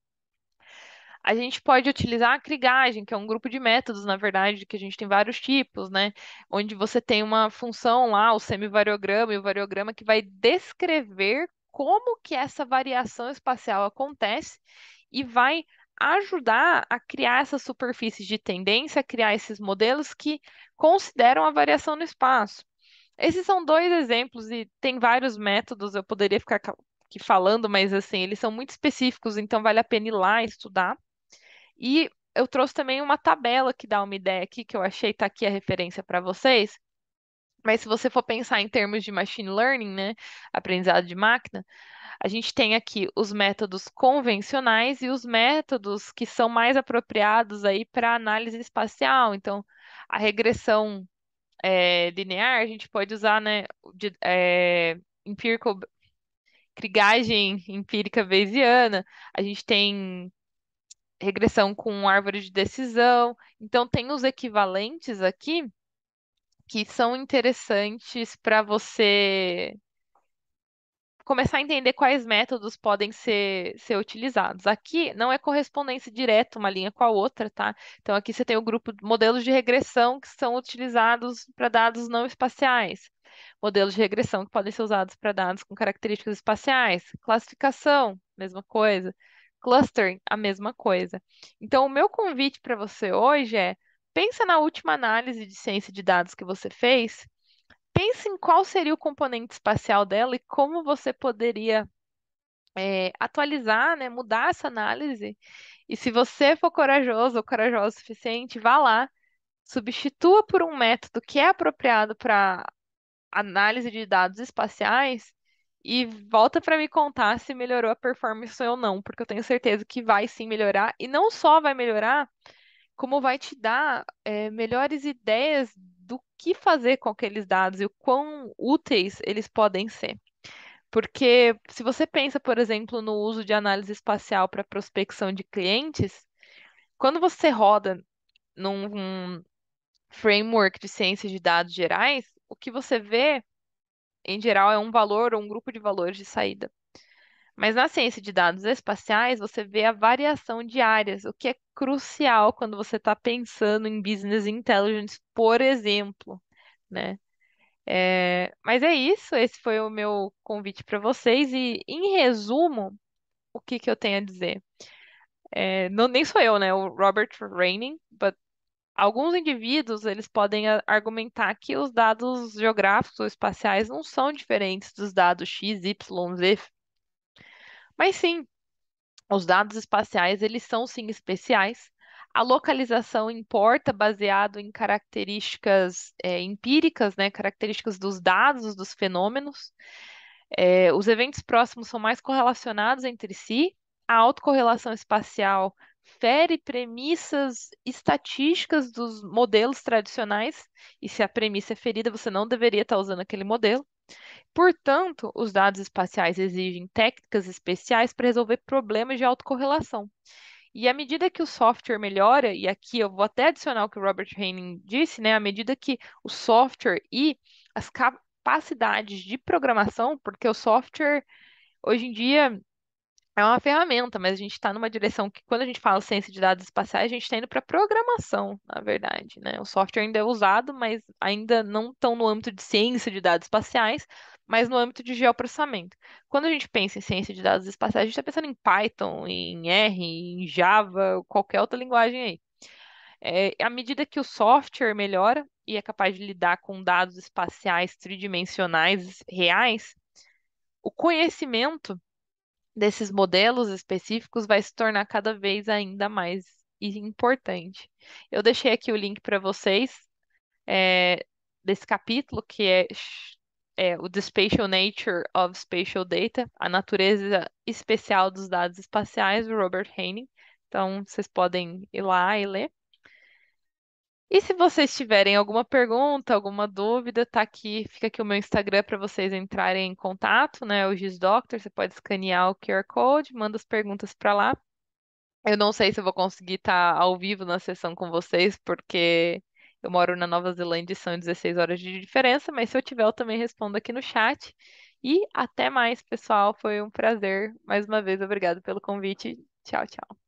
a gente pode utilizar a crigagem, que é um grupo de métodos, na verdade, que a gente tem vários tipos, né? Onde você tem uma função lá, o semivariograma e o variograma, que vai descrever como que essa variação espacial acontece e vai ajudar a criar essas superfícies de tendência, a criar esses modelos que consideram a variação no espaço. Esses são dois exemplos e tem vários métodos, eu poderia ficar aqui falando, mas assim, eles são muito específicos, então vale a pena ir lá estudar. E eu trouxe também uma tabela que dá uma ideia aqui, que eu achei tá aqui a referência para vocês. Mas se você for pensar em termos de machine learning, né, aprendizado de máquina, a gente tem aqui os métodos convencionais e os métodos que são mais apropriados aí para análise espacial. Então, a regressão é, linear, a gente pode usar, né, de, é, empirical, crigagem empírica bayesiana, a gente tem regressão com árvore de decisão. Então, tem os equivalentes aqui que são interessantes para você começar a entender quais métodos podem ser, ser utilizados. Aqui não é correspondência direta uma linha com a outra, tá? Então, aqui você tem o grupo de modelos de regressão que são utilizados para dados não espaciais. Modelos de regressão que podem ser usados para dados com características espaciais. Classificação, mesma coisa Clustering, a mesma coisa. Então, o meu convite para você hoje é: pensa na última análise de ciência de dados que você fez, pense em qual seria o componente espacial dela e como você poderia é, atualizar, né, mudar essa análise. E se você for corajoso ou corajoso o suficiente, vá lá, substitua por um método que é apropriado para análise de dados espaciais e volta para me contar se melhorou a performance ou não, porque eu tenho certeza que vai sim melhorar e não só vai melhorar, como vai te dar é, melhores ideias do que fazer com aqueles dados e o quão úteis eles podem ser. Porque se você pensa, por exemplo, no uso de análise espacial para prospecção de clientes, quando você roda num um framework de ciência de dados gerais, o que você vê em geral, é um valor ou um grupo de valores de saída. Mas na ciência de dados espaciais, você vê a variação de áreas, o que é crucial quando você está pensando em business intelligence, por exemplo, né? É, mas é isso, esse foi o meu convite para vocês e, em resumo, o que, que eu tenho a dizer? É, não, nem sou eu, né? O Robert Rainey, but Alguns indivíduos, eles podem ah, argumentar que os dados geográficos ou espaciais não são diferentes dos dados x, y, z. Mas sim, os dados espaciais, eles são sim especiais. A localização importa baseado em características é, empíricas, né, características dos dados, dos fenômenos. É, os eventos próximos são mais correlacionados entre si. A autocorrelação espacial fere premissas estatísticas dos modelos tradicionais, e se a premissa é ferida, você não deveria estar usando aquele modelo. Portanto, os dados espaciais exigem técnicas especiais para resolver problemas de autocorrelação. E à medida que o software melhora, e aqui eu vou até adicionar o que o Robert Haining disse, né? À medida que o software e as capacidades de programação, porque o software hoje em dia é uma ferramenta, mas a gente está numa direção que, quando a gente fala ciência de dados espaciais, a gente está indo para programação, na verdade. Né? O software ainda é usado, mas ainda não tão no âmbito de ciência de dados espaciais, mas no âmbito de geoprocessamento. Quando a gente pensa em ciência de dados espaciais, a gente está pensando em Python, em R, em Java, qualquer outra linguagem aí. É, à medida que o software melhora e é capaz de lidar com dados espaciais tridimensionais reais, o conhecimento desses modelos específicos vai se tornar cada vez ainda mais importante. Eu deixei aqui o link para vocês é, desse capítulo que é, é, o The Spatial Nature of Spatial Data, a natureza especial dos dados espaciais, do Robert Haney. Então vocês podem ir lá e ler. E se vocês tiverem alguma pergunta, alguma dúvida, tá aqui, fica aqui o meu Instagram para vocês entrarem em contato, né? O Giz Doctor, você pode escanear o QR Code, manda as perguntas para lá. Eu não sei se eu vou conseguir estar tá ao vivo na sessão com vocês, porque eu moro na Nova Zelândia e são 16 horas de diferença, mas se eu tiver, eu também respondo aqui no chat. E até mais, pessoal. Foi um prazer. Mais uma vez, obrigado pelo convite. Tchau, tchau.